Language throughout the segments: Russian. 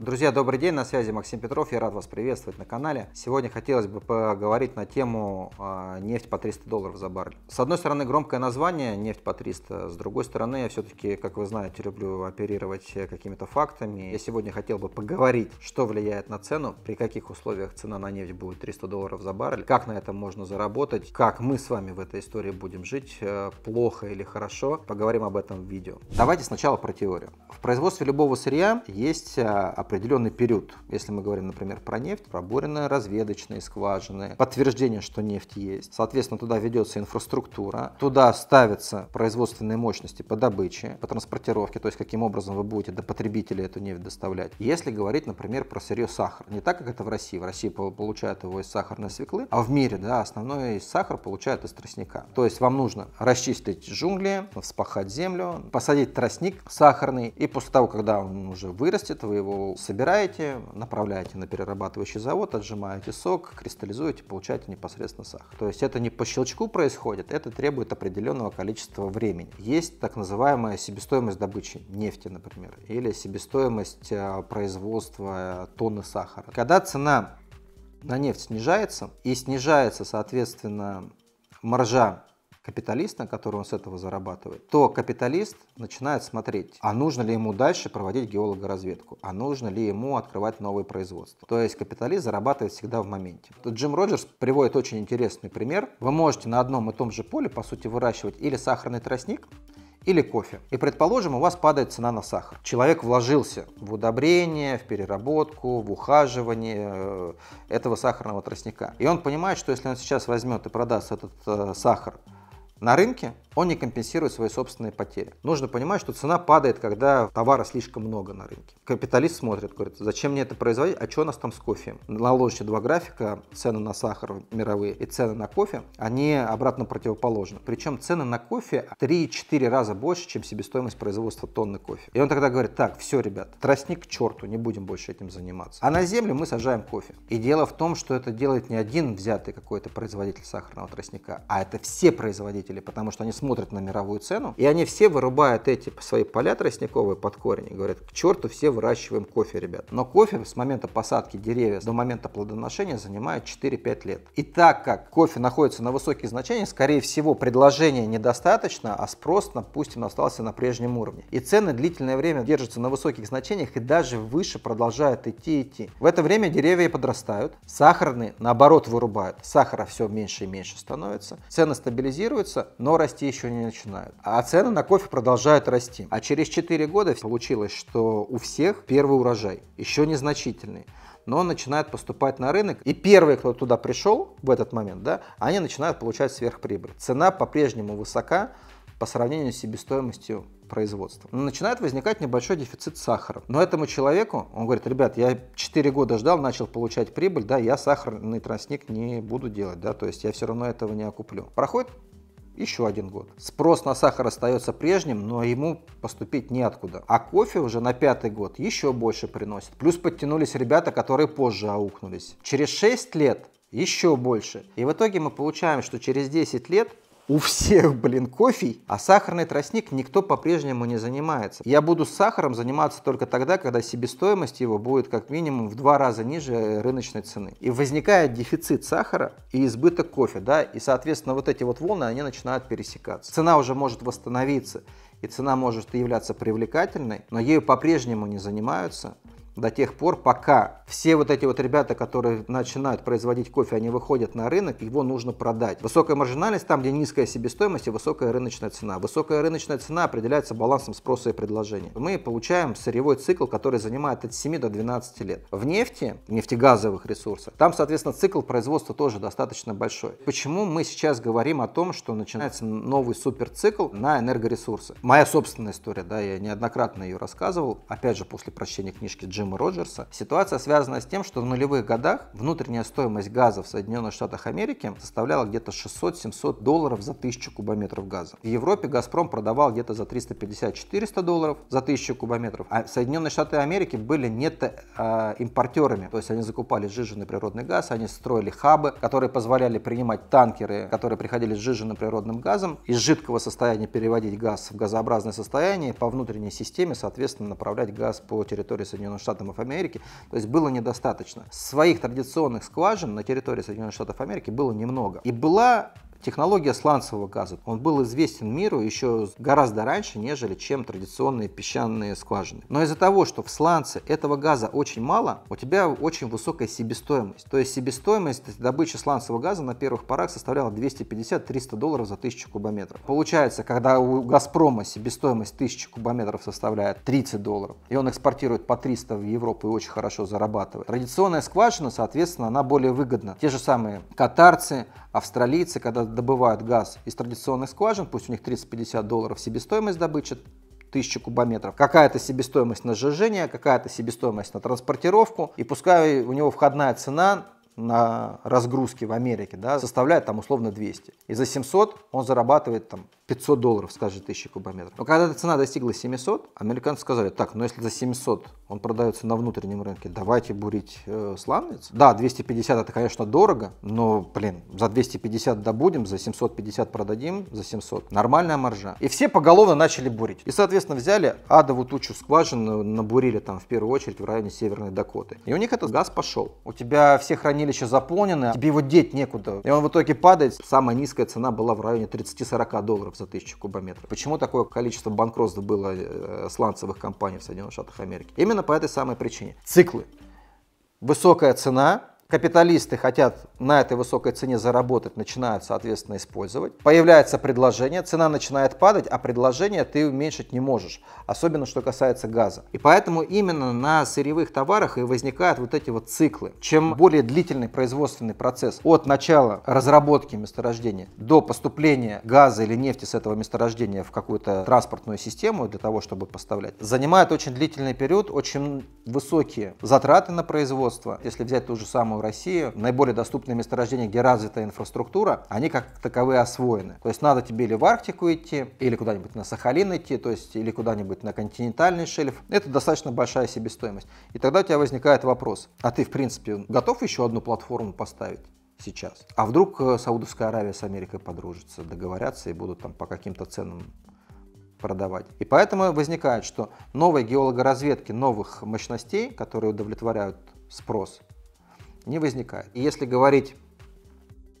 Друзья, добрый день, на связи Максим Петров, я рад вас приветствовать на канале. Сегодня хотелось бы поговорить на тему э, нефть по 300 долларов за баррель. С одной стороны, громкое название нефть по 300, с другой стороны, я все-таки, как вы знаете, люблю оперировать какими-то фактами. Я сегодня хотел бы поговорить, что влияет на цену, при каких условиях цена на нефть будет 300 долларов за баррель, как на этом можно заработать, как мы с вами в этой истории будем жить, э, плохо или хорошо. Поговорим об этом в видео. Давайте сначала про теорию. В производстве любого сырья есть а, определенный период. Если мы говорим, например, про нефть, проборены разведочные скважины, подтверждение, что нефть есть. Соответственно, туда ведется инфраструктура, туда ставятся производственные мощности по добыче, по транспортировке, то есть каким образом вы будете до потребителя эту нефть доставлять. Если говорить, например, про сырье сахар, не так, как это в России. В России получают его из сахарной свеклы, а в мире, да, основной сахар получают из тростника. То есть вам нужно расчистить джунгли, вспахать землю, посадить тростник сахарный и после того, когда он уже вырастет, вы его собираете, направляете на перерабатывающий завод, отжимаете сок, кристаллизуете, получаете непосредственно сахар. То есть это не по щелчку происходит, это требует определенного количества времени. Есть так называемая себестоимость добычи нефти, например, или себестоимость э, производства тонны сахара. Когда цена на нефть снижается и снижается, соответственно, маржа капиталиста, который он с этого зарабатывает, то капиталист начинает смотреть, а нужно ли ему дальше проводить геологоразведку, а нужно ли ему открывать новые производства. То есть капиталист зарабатывает всегда в моменте. Тут Джим Роджерс приводит очень интересный пример. Вы можете на одном и том же поле, по сути, выращивать или сахарный тростник, или кофе. И предположим, у вас падает цена на сахар. Человек вложился в удобрение, в переработку, в ухаживание э, этого сахарного тростника. И он понимает, что если он сейчас возьмет и продаст этот э, сахар на рынке он не компенсирует свои собственные потери. Нужно понимать, что цена падает, когда товара слишком много на рынке. Капиталист смотрит, говорит, зачем мне это производить, а что у нас там с кофе? Наложите два графика, цены на сахар мировые и цены на кофе, они обратно противоположны. Причем цены на кофе 3-4 раза больше, чем себестоимость производства тонны кофе. И он тогда говорит, так, все, ребят, тростник к черту, не будем больше этим заниматься. А на землю мы сажаем кофе. И дело в том, что это делает не один взятый какой-то производитель сахарного тростника, а это все производители производители, потому что они смотрят на мировую цену, и они все вырубают эти свои поля тростниковые под корень и говорят, к черту все выращиваем кофе, ребят. Но кофе с момента посадки деревьев до момента плодоношения занимает 4-5 лет. И так как кофе находится на высоких значениях, скорее всего, предложения недостаточно, а спрос, допустим, остался на прежнем уровне. И цены длительное время держатся на высоких значениях и даже выше продолжают идти идти. В это время деревья подрастают, сахарные, наоборот, вырубают. Сахара все меньше и меньше становится, цены стабилизируются, растутся, но расти еще не начинают. А цены на кофе продолжают расти. А через 4 года получилось, что у всех первый урожай, еще незначительный но он начинает поступать на рынок. И первые, кто туда пришел в этот момент, да, они начинают получать сверхприбыль. Цена по-прежнему высока по сравнению с себестоимостью производства. Начинает возникать небольшой дефицит сахара. Но этому человеку, он говорит, ребят, я 4 года ждал, начал получать прибыль, да, я сахарный тростник не буду делать, да, то есть я все равно этого не окуплю. Проходит еще один год. Спрос на сахар остается прежним, но ему поступить неоткуда. А кофе уже на пятый год еще больше приносит. Плюс подтянулись ребята, которые позже аукнулись. Через 6 лет еще больше. И в итоге мы получаем, что через 10 лет у всех, блин, кофе, а сахарный тростник никто по-прежнему не занимается. Я буду с сахаром заниматься только тогда, когда себестоимость его будет как минимум в два раза ниже э, рыночной цены. И возникает дефицит сахара и избыток кофе, да, и, соответственно, вот эти вот волны, они начинают пересекаться. Цена уже может восстановиться, и цена может являться привлекательной, но ею по-прежнему не занимаются до тех пор, пока все вот эти вот ребята, которые начинают производить кофе, они выходят на рынок, его нужно продать. Высокая маржинальность там, где низкая себестоимость и высокая рыночная цена. Высокая рыночная цена определяется балансом спроса и предложения. Мы получаем сырьевой цикл, который занимает от 7 до 12 лет. В нефти, нефтегазовых ресурсах, там, соответственно, цикл производства тоже достаточно большой. Почему мы сейчас говорим о том, что начинается новый суперцикл на энергоресурсы? Моя собственная история, да, я неоднократно ее рассказывал, опять же, после прочтения книжки Джима Джима Роджерса. Ситуация связана с тем, что в нулевых годах внутренняя стоимость газа в Соединенных Штатах Америки составляла где-то 600-700 долларов за 1000 кубометров газа. В Европе «Газпром» продавал где-то за 350-400 долларов за 1000 кубометров, а Соединенные Штаты Америки были нет-импортерами, а, то есть они закупали сжиженный природный газ, они строили хабы, которые позволяли принимать танкеры, которые приходили с сжиженным природным газом, из жидкого состояния переводить газ в газообразное состояние, по внутренней системе, соответственно, направлять газ по территории Соединенных Штатов Штатов Америки, то есть было недостаточно. Своих традиционных скважин на территории Соединенных Штатов Америки было немного. И была Технология сланцевого газа, он был известен миру еще гораздо раньше, нежели чем традиционные песчаные скважины. Но из-за того, что в сланце этого газа очень мало, у тебя очень высокая себестоимость. То есть себестоимость добычи сланцевого газа на первых порах составляла 250-300 долларов за 1000 кубометров. Получается, когда у Газпрома себестоимость 1000 кубометров составляет 30 долларов, и он экспортирует по 300 в Европу и очень хорошо зарабатывает. Традиционная скважина, соответственно, она более выгодна. Те же самые катарцы, Австралийцы, когда добывают газ из традиционных скважин, пусть у них 30-50 долларов себестоимость добычи, 1000 кубометров. Какая-то себестоимость на сжижение, какая-то себестоимость на транспортировку. И пускай у него входная цена на разгрузке в Америке да, составляет там условно 200. И за 700 он зарабатывает там 500 долларов, скажет, тысячи кубометров. Но когда эта цена достигла 700, американцы сказали, так, ну если за 700 он продается на внутреннем рынке, давайте бурить э, сланец. Да, 250 это, конечно, дорого, но, блин, за 250 добудем, за 750 продадим, за 700. Нормальная маржа. И все поголовно начали бурить. И, соответственно, взяли адову тучу скважин, набурили там в первую очередь в районе Северной Дакоты. И у них этот газ пошел. У тебя все хранили хранилища заполнено а тебе его деть некуда. И он в итоге падает. Самая низкая цена была в районе 30-40 долларов за тысячу кубометров. Почему такое количество банкротств было э, сланцевых компаний в Соединенных Штатах Америки? Именно по этой самой причине. Циклы. Высокая цена, Капиталисты хотят на этой высокой цене заработать, начинают, соответственно, использовать. Появляется предложение, цена начинает падать, а предложение ты уменьшить не можешь, особенно что касается газа. И поэтому именно на сырьевых товарах и возникают вот эти вот циклы. Чем более длительный производственный процесс от начала разработки месторождения до поступления газа или нефти с этого месторождения в какую-то транспортную систему для того, чтобы поставлять, занимает очень длительный период, очень высокие затраты на производство. Если взять ту же самую в России, наиболее доступные месторождения, где развитая инфраструктура, они как таковые освоены. То есть надо тебе или в Арктику идти, или куда-нибудь на Сахалин идти, то есть или куда-нибудь на континентальный шельф. Это достаточно большая себестоимость. И тогда у тебя возникает вопрос, а ты, в принципе, готов еще одну платформу поставить? сейчас. А вдруг э, Саудовская Аравия с Америкой подружится, договорятся и будут там по каким-то ценам продавать. И поэтому возникает, что новые геологоразведки новых мощностей, которые удовлетворяют спрос, не возникает. И если говорить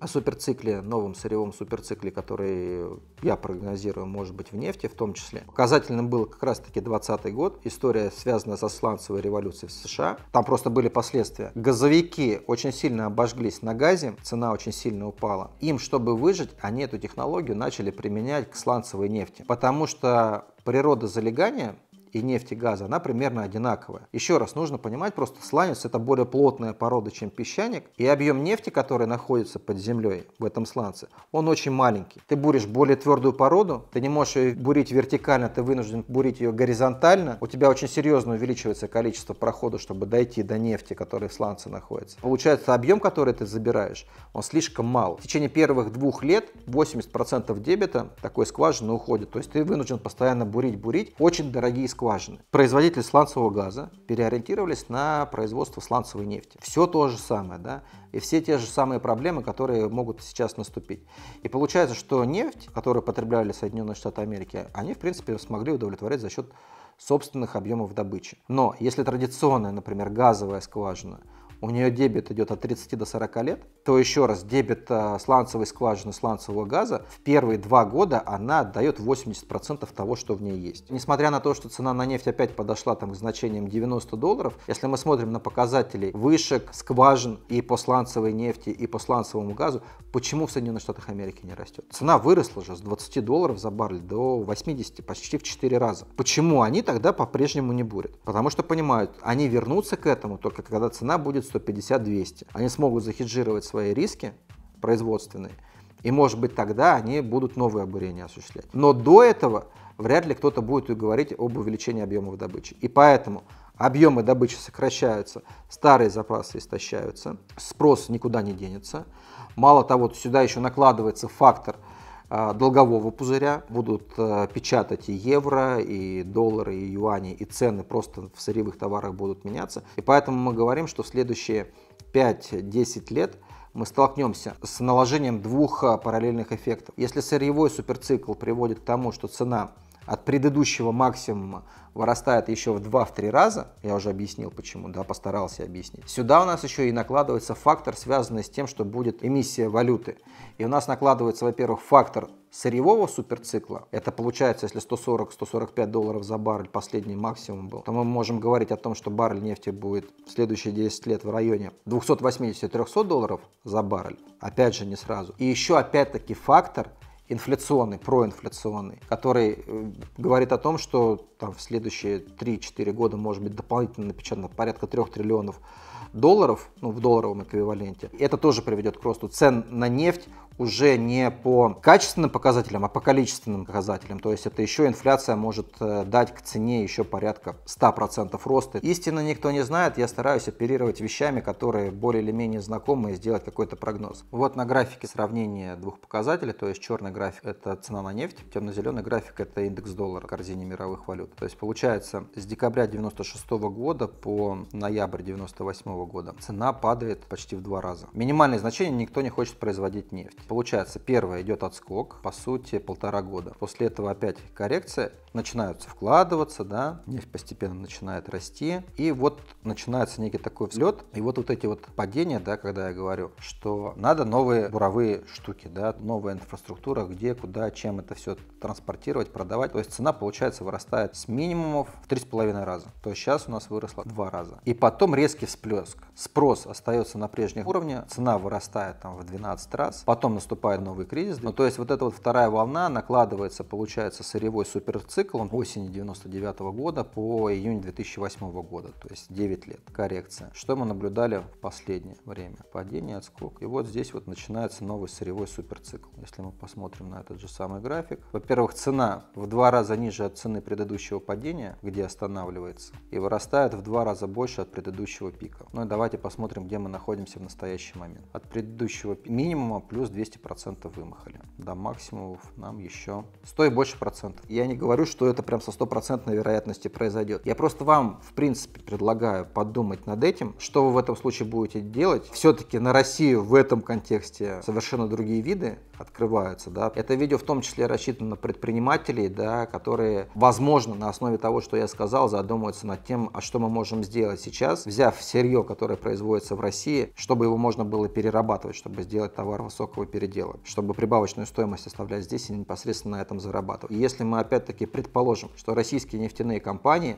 о суперцикле, новом сырьевом суперцикле, который я прогнозирую, может быть, в нефти в том числе. Показательным был как раз-таки 2020 год. История, связанная со сланцевой революцией в США. Там просто были последствия. Газовики очень сильно обожглись на газе, цена очень сильно упала. Им, чтобы выжить, они эту технологию начали применять к сланцевой нефти. Потому что природа залегания и нефти и газа, она примерно одинаковая. Еще раз, нужно понимать, просто сланец это более плотная порода, чем песчаник, и объем нефти, который находится под землей в этом сланце, он очень маленький. Ты буришь более твердую породу, ты не можешь ее бурить вертикально, ты вынужден бурить ее горизонтально, у тебя очень серьезно увеличивается количество прохода, чтобы дойти до нефти, которая в сланце находится. Получается, объем, который ты забираешь, он слишком мал. В течение первых двух лет 80% дебета такой скважины уходит, то есть ты вынужден постоянно бурить, бурить. Очень дорогие скважины. Производители сланцевого газа переориентировались на производство сланцевой нефти. Все то же самое, да, и все те же самые проблемы, которые могут сейчас наступить. И получается, что нефть, которую потребляли Соединенные Штаты Америки, они, в принципе, смогли удовлетворять за счет собственных объемов добычи. Но если традиционная, например, газовая скважина – у нее дебет идет от 30 до 40 лет, то еще раз, дебет э, сланцевой скважины сланцевого газа в первые два года она отдает 80% того, что в ней есть. Несмотря на то, что цена на нефть опять подошла там, к значениям 90 долларов, если мы смотрим на показатели вышек, скважин и по сланцевой нефти, и по сланцевому газу, почему в Соединенных Штатах Америки не растет? Цена выросла же с 20 долларов за баррель до 80, почти в 4 раза. Почему они тогда по-прежнему не бурят? Потому что понимают, они вернутся к этому только когда цена будет 150-200. Они смогут захеджировать свои риски производственные, и, может быть, тогда они будут новые обурения осуществлять. Но до этого вряд ли кто-то будет говорить об увеличении объемов добычи. И поэтому объемы добычи сокращаются, старые запасы истощаются, спрос никуда не денется. Мало того, сюда еще накладывается фактор – а, долгового пузыря, будут э, печатать и евро, и доллары, и юани, и цены просто в сырьевых товарах будут меняться. И поэтому мы говорим, что в следующие 5-10 лет мы столкнемся с наложением двух а, параллельных эффектов. Если сырьевой суперцикл приводит к тому, что цена от предыдущего максимума вырастает еще в 2-3 раза, я уже объяснил почему, да, постарался объяснить. Сюда у нас еще и накладывается фактор, связанный с тем, что будет эмиссия валюты. И у нас накладывается, во-первых, фактор сырьевого суперцикла, это получается, если 140-145 долларов за баррель последний максимум был, то мы можем говорить о том, что баррель нефти будет в следующие 10 лет в районе 280-300 долларов за баррель. Опять же, не сразу. И еще опять-таки фактор – инфляционный, проинфляционный, который э, говорит о том, что там в следующие 3-4 года может быть дополнительно напечатано порядка 3 триллионов долларов, ну, в долларовом эквиваленте, это тоже приведет к росту цен на нефть уже не по качественным показателям, а по количественным показателям. То есть это еще инфляция может э, дать к цене еще порядка 100% роста. Истинно никто не знает, я стараюсь оперировать вещами, которые более или менее знакомы и сделать какой-то прогноз. Вот на графике сравнение двух показателей, то есть черный график это цена на нефть, темно-зеленый график это индекс доллара в корзине мировых валют период. То есть получается с декабря 96 года по ноябрь 98 года цена падает почти в два раза. Минимальные значения никто не хочет производить нефть. Получается, первое идет отскок, по сути, полтора года. После этого опять коррекция начинаются вкладываться, да, нефть постепенно начинает расти, и вот начинается некий такой взлет, и вот вот эти вот падения, да, когда я говорю, что надо новые буровые штуки, да, новая инфраструктура, где, куда, чем это все транспортировать, продавать, то есть цена, получается, вырастает с минимумов в три с половиной раза, то есть сейчас у нас выросла два раза, и потом резкий всплеск, спрос остается на прежнем уровне, цена вырастает там в 12 раз, потом наступает новый кризис, ну, то есть вот эта вот вторая волна накладывается, получается, сырьевой суперцикл, цикл, он осенью 99 -го года по июнь 2008 -го года, то есть 9 лет, коррекция. Что мы наблюдали в последнее время? Падение, отскок. И вот здесь вот начинается новый сырьевой суперцикл. Если мы посмотрим на этот же самый график. Во-первых, цена в два раза ниже от цены предыдущего падения, где останавливается, и вырастает в два раза больше от предыдущего пика. Ну и давайте посмотрим, где мы находимся в настоящий момент. От предыдущего минимума плюс 200% вымахали. До максимумов нам еще 100 и больше процентов. Я не говорю, что это прям со стопроцентной вероятностью произойдет. Я просто вам, в принципе, предлагаю подумать над этим, что вы в этом случае будете делать. Все-таки на Россию в этом контексте совершенно другие виды открываются, да. Это видео в том числе рассчитано на предпринимателей, да, которые, возможно, на основе того, что я сказал, задумываются над тем, а что мы можем сделать сейчас, взяв сырье, которое производится в России, чтобы его можно было перерабатывать, чтобы сделать товар высокого передела, чтобы прибавочную стоимость оставлять здесь и непосредственно на этом зарабатывать. И если мы опять-таки предположим, что российские нефтяные компании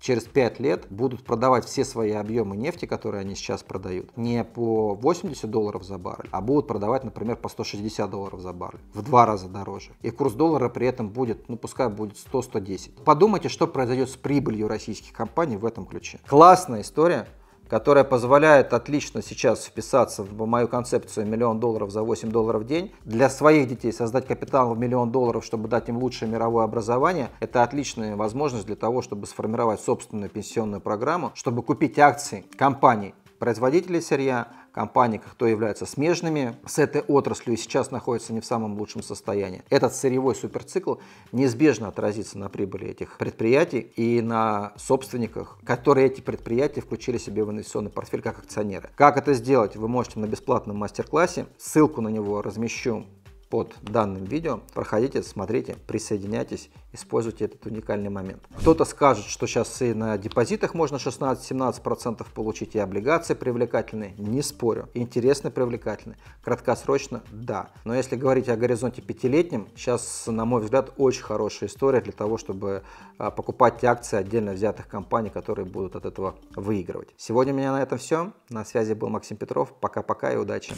через 5 лет будут продавать все свои объемы нефти, которые они сейчас продают, не по 80 долларов за баррель, а будут продавать, например, по 160 долларов за баррель, в два раза дороже. И курс доллара при этом будет, ну пускай будет 100-110. Подумайте, что произойдет с прибылью российских компаний в этом ключе. Классная история, которая позволяет отлично сейчас вписаться в мою концепцию миллион долларов за 8 долларов в день. Для своих детей создать капитал в миллион долларов, чтобы дать им лучшее мировое образование, это отличная возможность для того, чтобы сформировать собственную пенсионную программу, чтобы купить акции компаний, производителей сырья, компаний, которые являются смежными с этой отраслью и сейчас находятся не в самом лучшем состоянии. Этот сырьевой суперцикл неизбежно отразится на прибыли этих предприятий и на собственниках, которые эти предприятия включили себе в инвестиционный портфель как акционеры. Как это сделать, вы можете на бесплатном мастер-классе, ссылку на него размещу под данным видео. Проходите, смотрите, присоединяйтесь, используйте этот уникальный момент. Кто-то скажет, что сейчас и на депозитах можно 16-17% получить, и облигации привлекательные. Не спорю. Интересно привлекательные. Краткосрочно – да. Но если говорить о горизонте пятилетнем, сейчас, на мой взгляд, очень хорошая история для того, чтобы а, покупать акции отдельно взятых компаний, которые будут от этого выигрывать. Сегодня у меня на этом все. На связи был Максим Петров. Пока-пока и удачи!